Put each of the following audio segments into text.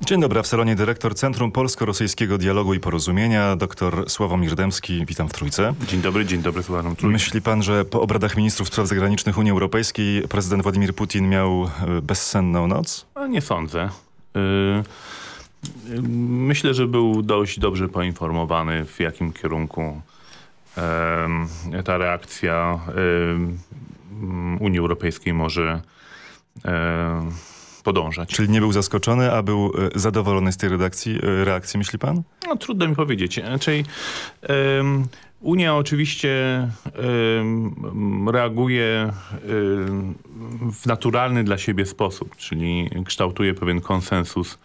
Dzień dobry, w salonie dyrektor Centrum Polsko-Rosyjskiego Dialogu i Porozumienia, dr Sławomir Dębski. Witam w Trójce. Dzień dobry, dzień dobry, Sławomir. Trójce. Myśli pan, że po obradach ministrów spraw zagranicznych Unii Europejskiej prezydent Władimir Putin miał e, bezsenną noc? A no, nie sądzę. E, e, myślę, że był dość dobrze poinformowany, w jakim kierunku ta reakcja Unii Europejskiej może podążać. Czyli nie był zaskoczony, a był e, zadowolony z tej redakcji, e, reakcji, myśli pan? No trudno mi powiedzieć. Raczej um, Unia oczywiście um, reaguje um, w naturalny dla siebie sposób, czyli kształtuje pewien konsensus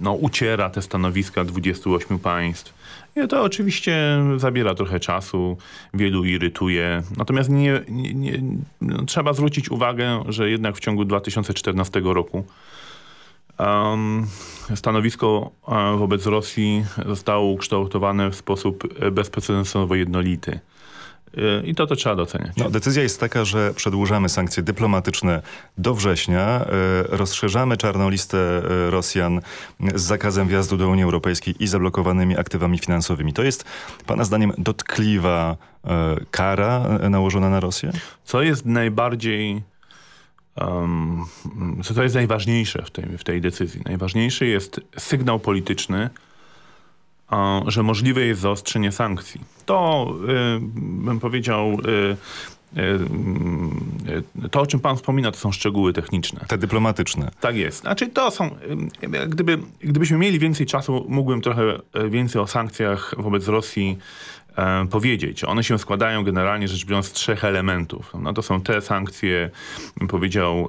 no, uciera te stanowiska 28 państw. Nie, to oczywiście zabiera trochę czasu, wielu irytuje. Natomiast nie, nie, nie no, trzeba zwrócić uwagę, że jednak w ciągu 2014 roku um, stanowisko e, wobec Rosji zostało ukształtowane w sposób e, bezprecedensowo jednolity. I to, to trzeba doceniać. No, decyzja jest taka, że przedłużamy sankcje dyplomatyczne do września, e, rozszerzamy czarną listę e, Rosjan z zakazem wjazdu do Unii Europejskiej i zablokowanymi aktywami finansowymi. To jest, pana zdaniem, dotkliwa e, kara nałożona na Rosję? Co jest najbardziej... Um, co jest najważniejsze w tej, w tej decyzji? Najważniejszy jest sygnał polityczny, że możliwe jest zaostrzenie sankcji. To y, bym powiedział y, y, to, o czym pan wspomina, to są szczegóły techniczne. Te dyplomatyczne. Tak jest. Znaczy to są, gdyby, gdybyśmy mieli więcej czasu, mógłbym trochę więcej o sankcjach wobec Rosji E, powiedzieć. One się składają generalnie rzecz biorąc z trzech elementów. No to są te sankcje, powiedział,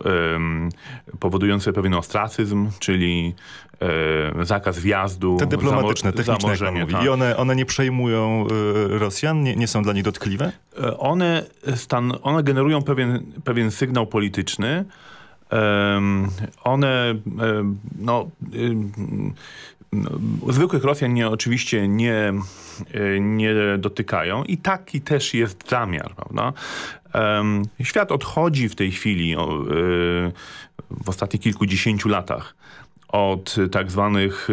powodujące pewien ostracyzm, czyli e, zakaz wjazdu. Te dyplomatyczne, techniczne, Tak. I one, one nie przejmują e, Rosjan? Nie, nie są dla nich dotkliwe? One, stan, one generują pewien, pewien sygnał polityczny, Um, one um, no, um, no, zwykłych Rosjan nie, oczywiście nie, e, nie dotykają i taki też jest zamiar, prawda? Świat odchodzi w tej chwili e, w ostatnich kilkudziesięciu latach od tak zwanych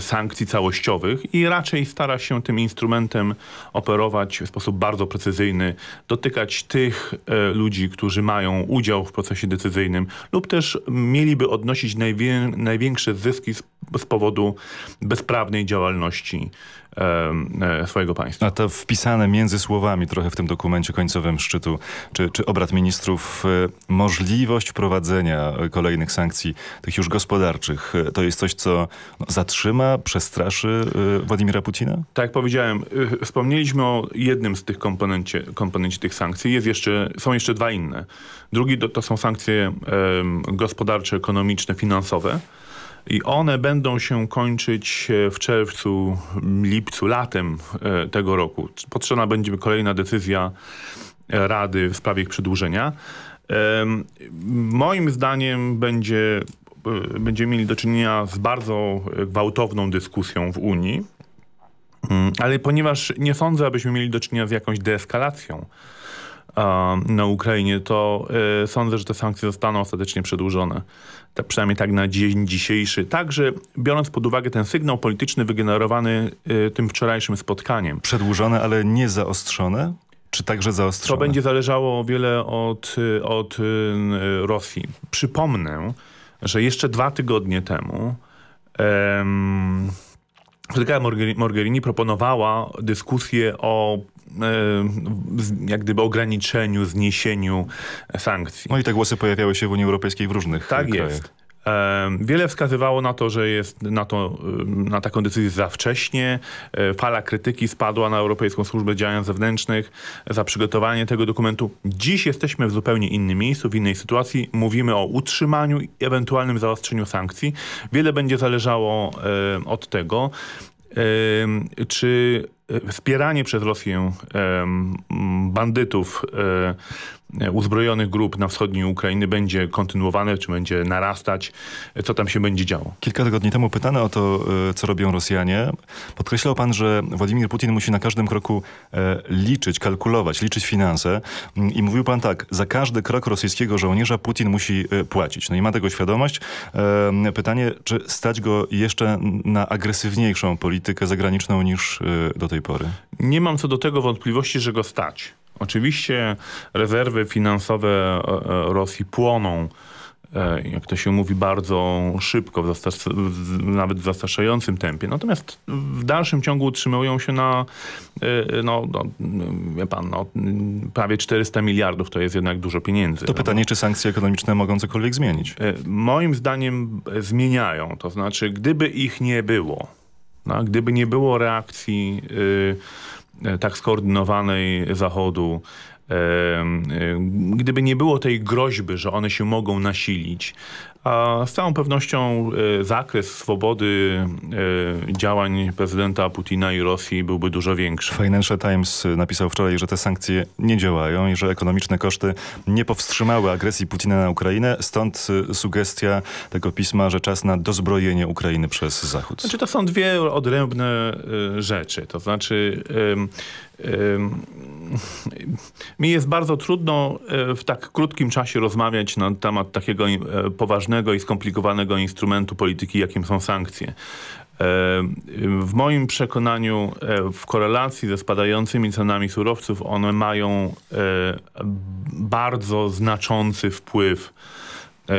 sankcji całościowych i raczej stara się tym instrumentem operować w sposób bardzo precyzyjny, dotykać tych e, ludzi, którzy mają udział w procesie decyzyjnym lub też mieliby odnosić najwię największe zyski z, z powodu bezprawnej działalności E, swojego państwa. A to wpisane między słowami trochę w tym dokumencie końcowym szczytu, czy, czy obrad ministrów, e, możliwość prowadzenia kolejnych sankcji, tych już gospodarczych, e, to jest coś, co zatrzyma, przestraszy Władimira Putina? Tak jak powiedziałem, wspomnieliśmy o jednym z tych komponencie, komponencie tych sankcji. Jest jeszcze, są jeszcze dwa inne. Drugi to, to są sankcje gospodarcze, ekonomiczne, finansowe. I one będą się kończyć e, w czerwcu, lipcu, latem e, tego roku. Potrzebna będzie kolejna decyzja e, Rady w sprawie ich przedłużenia. Moim zdaniem będzie, będziemy mieli do czynienia z bardzo gwałtowną dyskusją w Unii, mm, ale ponieważ nie sądzę, abyśmy mieli do czynienia z jakąś deeskalacją, na Ukrainie, to e, sądzę, że te sankcje zostaną ostatecznie przedłużone. przynajmniej tak na dzień dzisiejszy. Także biorąc pod uwagę ten sygnał polityczny wygenerowany e, tym wczorajszym spotkaniem. Przedłużone, ale nie zaostrzone? Czy także zaostrzone? To będzie zależało wiele od, e, od Rosji. Przypomnę, że jeszcze dwa tygodnie temu um, Federica Morgherini proponowała dyskusję o jak gdyby ograniczeniu, zniesieniu sankcji. No i te głosy pojawiały się w Unii Europejskiej w różnych tak e, krajach. Jest. Wiele wskazywało na to, że jest na, to, na taką decyzję za wcześnie. E, fala krytyki spadła na Europejską Służbę Działań Zewnętrznych za przygotowanie tego dokumentu. Dziś jesteśmy w zupełnie innym miejscu, w innej sytuacji. Mówimy o utrzymaniu i ewentualnym zaostrzeniu sankcji. Wiele będzie zależało od tego, czy E, wspieranie przez Rosję bandytów e, uzbrojonych grup na wschodniej Ukrainy będzie kontynuowane, czy będzie narastać? E, co tam się będzie działo? Kilka tygodni temu pytane o to, co robią Rosjanie. Podkreślał pan, że Władimir Putin musi na każdym kroku liczyć, kalkulować, liczyć finanse. Mm, I mówił pan tak, za każdy krok rosyjskiego żołnierza Putin musi płacić. No i ma tego świadomość. Pytanie, czy stać go jeszcze na agresywniejszą politykę zagraniczną niż do tej tej pory? Nie mam co do tego wątpliwości, że go stać. Oczywiście rezerwy finansowe e, e, Rosji płoną e, jak to się mówi, bardzo szybko, w nawet w zastraszającym tempie. Natomiast w dalszym ciągu utrzymują się na, no, no, wie pan, no, prawie 400 miliardów. To jest jednak dużo pieniędzy. To no. pytanie, czy sankcje ekonomiczne mogą cokolwiek zmienić? Moim zdaniem zmieniają. To znaczy, gdyby ich nie było, no, gdyby nie było reakcji y, y, tak skoordynowanej Zachodu, y, y, gdyby nie było tej groźby, że one się mogą nasilić, a z całą pewnością y, zakres swobody y, działań prezydenta Putina i Rosji byłby dużo większy. Financial Times napisał wczoraj, że te sankcje nie działają i że ekonomiczne koszty nie powstrzymały agresji Putina na Ukrainę. Stąd y, sugestia tego pisma, że czas na dozbrojenie Ukrainy przez Zachód. Znaczy to są dwie odrębne rzeczy. To znaczy... Mi jest bardzo trudno w tak krótkim czasie rozmawiać na temat takiego poważnego trudnego i skomplikowanego instrumentu polityki, jakim są sankcje. E, w moim przekonaniu e, w korelacji ze spadającymi cenami surowców one mają e, bardzo znaczący wpływ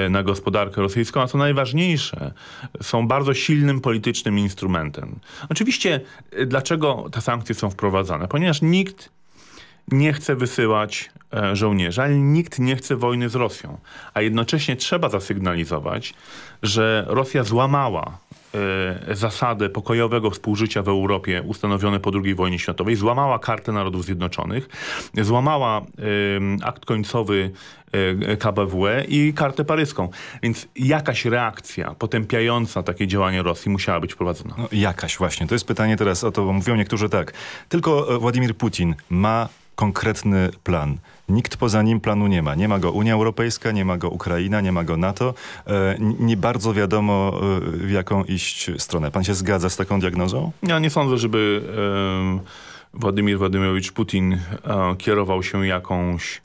na gospodarkę rosyjską, a co najważniejsze, są bardzo silnym politycznym instrumentem. Oczywiście, dlaczego te sankcje są wprowadzane? Ponieważ nikt nie chce wysyłać e, żołnierza, ale nikt nie chce wojny z Rosją. A jednocześnie trzeba zasygnalizować, że Rosja złamała e, zasady pokojowego współżycia w Europie ustanowione po II wojnie światowej, złamała Kartę Narodów Zjednoczonych, złamała e, akt końcowy KBWE i kartę paryską. Więc jakaś reakcja potępiająca takie działanie Rosji musiała być prowadzona. No, jakaś właśnie. To jest pytanie teraz o to, bo mówią niektórzy tak. Tylko Władimir Putin ma konkretny plan. Nikt poza nim planu nie ma. Nie ma go Unia Europejska, nie ma go Ukraina, nie ma go NATO. E, nie bardzo wiadomo, e, w jaką iść stronę. Pan się zgadza z taką diagnozą? Ja nie sądzę, żeby Władimir Władimirowicz Putin e, kierował się jakąś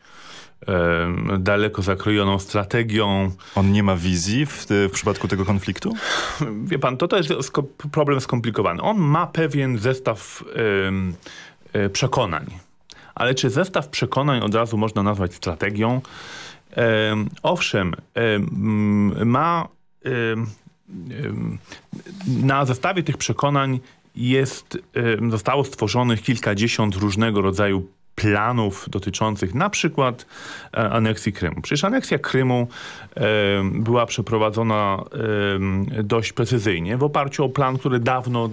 daleko zakrojoną strategią. On nie ma wizji w, w, przypadku tego konfliktu? Wie pan, to też problem skomplikowany. On ma pewien zestaw przekonań ale czy zestaw przekonań od razu można nazwać strategią? E, owszem, e, ma e, na zestawie tych przekonań jest, zostało stworzonych kilkadziesiąt różnego rodzaju planów dotyczących na przykład e, aneksji Krymu. Przecież aneksja Krymu była przeprowadzona dość precyzyjnie w oparciu o plan, który dawno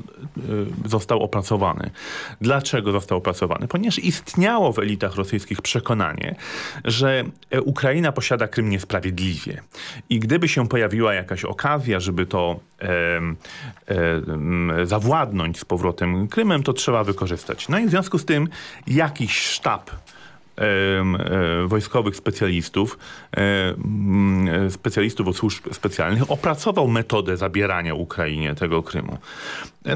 Y, został opracowany. Dlaczego został opracowany? Ponieważ istniało w elitach rosyjskich przekonanie, że e, Ukraina posiada Krym niesprawiedliwie. I gdyby się pojawiła jakaś okazja, żeby to e, e, zawładnąć z powrotem Krymem, to trzeba wykorzystać. No i w związku z tym jakiś sztab e, wojskowych specjalistów e, specjalistów od służb specjalnych opracował metodę zabierania Ukrainie tego Krymu.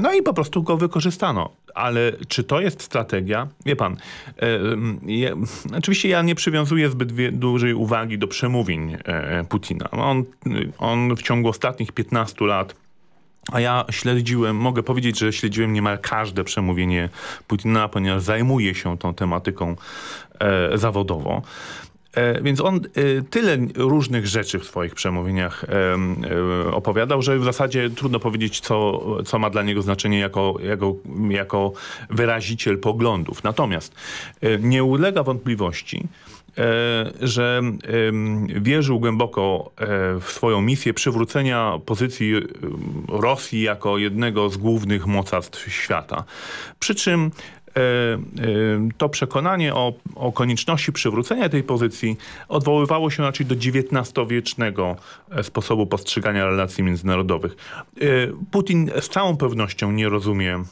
No i po prostu go wykorzystano. Ale czy to jest strategia? Wie pan, oczywiście ja nie przywiązuję zbyt dużej uwagi do przemówień e, Putina. On, on w ciągu ostatnich 15 lat a ja śledziłem, mogę powiedzieć, że śledziłem niemal każde przemówienie Putina, ponieważ zajmuję się tą tematyką e, zawodowo. E, więc on e, tyle różnych rzeczy w swoich przemówieniach e, opowiadał, że w zasadzie trudno powiedzieć, co, co ma dla niego znaczenie jako, jako, jako wyraziciel poglądów. Natomiast nie ulega wątpliwości, że wierzył głęboko w swoją misję przywrócenia pozycji Rosji jako jednego z głównych mocarstw świata. Przy czym E, e, to przekonanie o, o konieczności przywrócenia tej pozycji odwoływało się raczej do XIX-wiecznego e, sposobu postrzegania relacji międzynarodowych. Putin z całą pewnością nie rozumie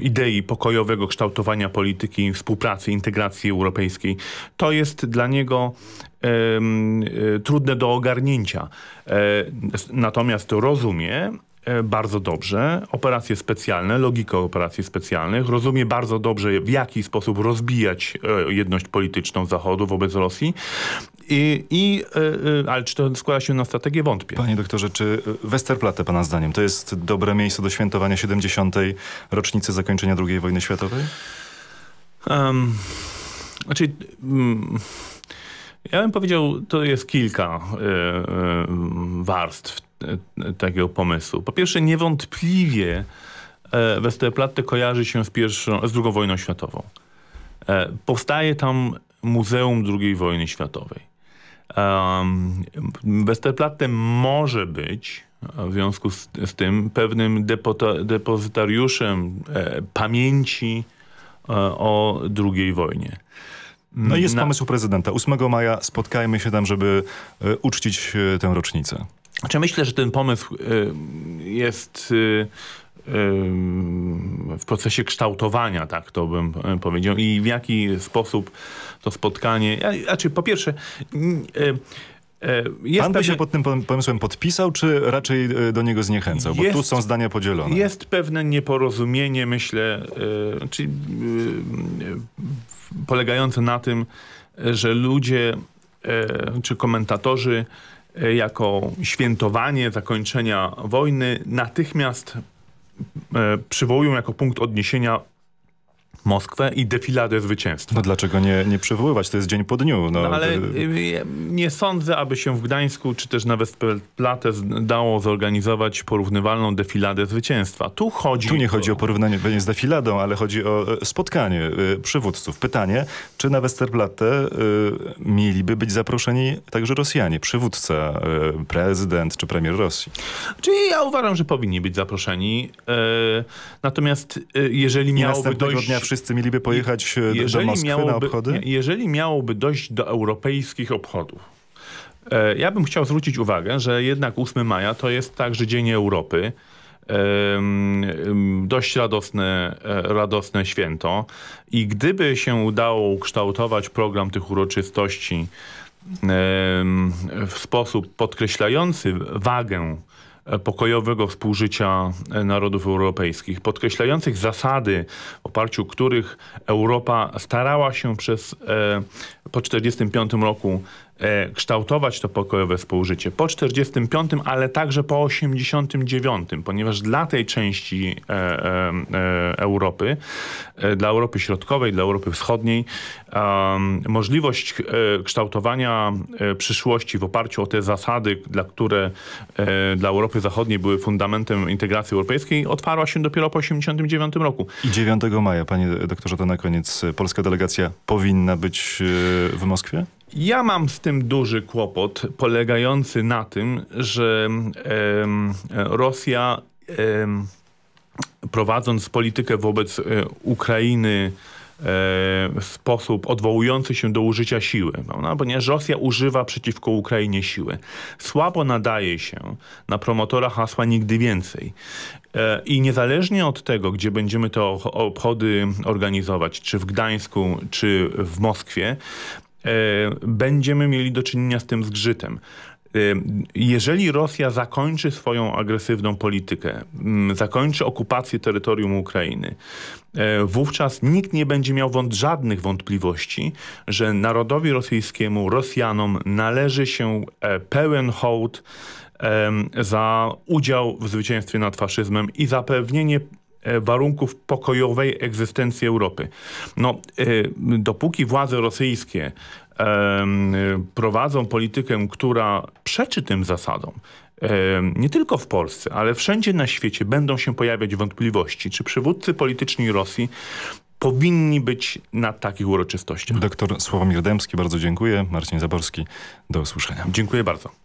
idei pokojowego kształtowania polityki współpracy, integracji europejskiej. To jest dla niego trudne do ogarnięcia. Natomiast rozumie E, bardzo dobrze operacje specjalne, logikę operacji specjalnych, rozumie bardzo dobrze w jaki sposób rozbijać e, jedność polityczną Zachodu wobec Rosji. I, i e, ale czy to składa się na strategię? Wątpię. Panie doktorze, czy Westerplatte pana zdaniem to jest dobre miejsce do świętowania 70. rocznicy zakończenia II wojny światowej? Um, znaczy... Um, ja bym powiedział, to jest kilka y, y, warstw E, e, takiego pomysłu. Po pierwsze, niewątpliwie e, Westerplatte kojarzy się z, pierwszą, z II wojną światową. Powstaje tam Muzeum II wojny światowej. Westerplatte może być w związku z, z tym pewnym depozytariuszem pamięci o II wojnie. No i jest pomysł prezydenta. 8 maja spotkajmy się tam, żeby uczcić tę rocznicę. Znaczy myślę, że ten pomysł y, jest y, y, w procesie kształtowania, tak to bym powiedział. I w jaki sposób to spotkanie... Znaczy po pierwsze... Jest Pan by się pod tym pomysłem podpisał, czy raczej do niego zniechęcał? Bo jest, tu są zdania podzielone. Jest pewne nieporozumienie, myślę, yy, czyli yy, polegające na tym, że ludzie yy, czy komentatorzy E, jako świętowanie zakończenia wojny natychmiast e, przywołują jako punkt odniesienia Moskwę i defiladę zwycięstwa. No dlaczego nie, nie przywoływać? To jest dzień po dniu. No, no ale y, nie sądzę, aby się w Gdańsku czy też na Westplatte dało zorganizować porównywalną defiladę zwycięstwa. Tu chodzi... Tu nie o... chodzi o porównanie z defiladą, ale chodzi o e, spotkanie e, przywódców. Pytanie, czy na Westerplatte e, mieliby być zaproszeni także Rosjanie, przywódca, prezydent czy premier Rosji? Czyli znaczy, ja uważam, że powinni być zaproszeni. Natomiast jeżeli I miałoby dojść wszyscy mieliby pojechać e, do Moskwy miałoby, na obchody? jeżeli miałoby dojść do europejskich obchodów, e, ja bym chciał zwrócić uwagę, że jednak 8 maja to jest także Dzień Europy. E, dość radosne, radosne święto. I gdyby się udało ukształtować program tych uroczystości w sposób podkreślający wagę E, pokojowego współżycia e, narodów europejskich, podkreślających zasady, w oparciu których Europa starała się przez e, po 1945 roku E, kształtować to pokojowe współżycie po 45, ale także po 89, ponieważ dla tej części e, e, Europy, dla Europy Środkowej, dla Europy Wschodniej, możliwość kształtowania przyszłości w oparciu o te zasady, dla które dla Europy Zachodniej były fundamentem integracji europejskiej, otwarła się dopiero po 89 roku. I 9 maja, panie doktorze, to na koniec polska delegacja powinna być w Moskwie? Ja mam z tym duży kłopot, polegający na tym, że Rosja prowadząc politykę wobec e, Ukrainy e, w sposób odwołujący się do użycia siły, prawda? ponieważ Rosja używa przeciwko Ukrainie siły. Słabo nadaje się na promotora hasła nigdy więcej. E, I niezależnie od tego, gdzie będziemy te obchody organizować, czy w Gdańsku, czy w Moskwie, E, będziemy mieli do czynienia z tym zgrzytem. E, jeżeli Rosja zakończy swoją agresywną politykę, mm, zakończy okupację terytorium Ukrainy, e, wówczas nikt nie będzie miał żadnych wątpliwości, że narodowi rosyjskiemu, Rosjanom należy się pełen hołd za udział w zwycięstwie nad faszyzmem i zapewnienie E, warunków pokojowej egzystencji Europy. No, e, dopóki władze rosyjskie prowadzą politykę, która przeczy tym zasadom, e, nie tylko w Polsce, ale wszędzie na świecie będą się pojawiać wątpliwości, czy przywódcy polityczni Rosji powinni być na takich uroczystościach. Doktor Sławomir Dębski, bardzo dziękuję. Marcin Zaborski, do usłyszenia. Dziękuję bardzo.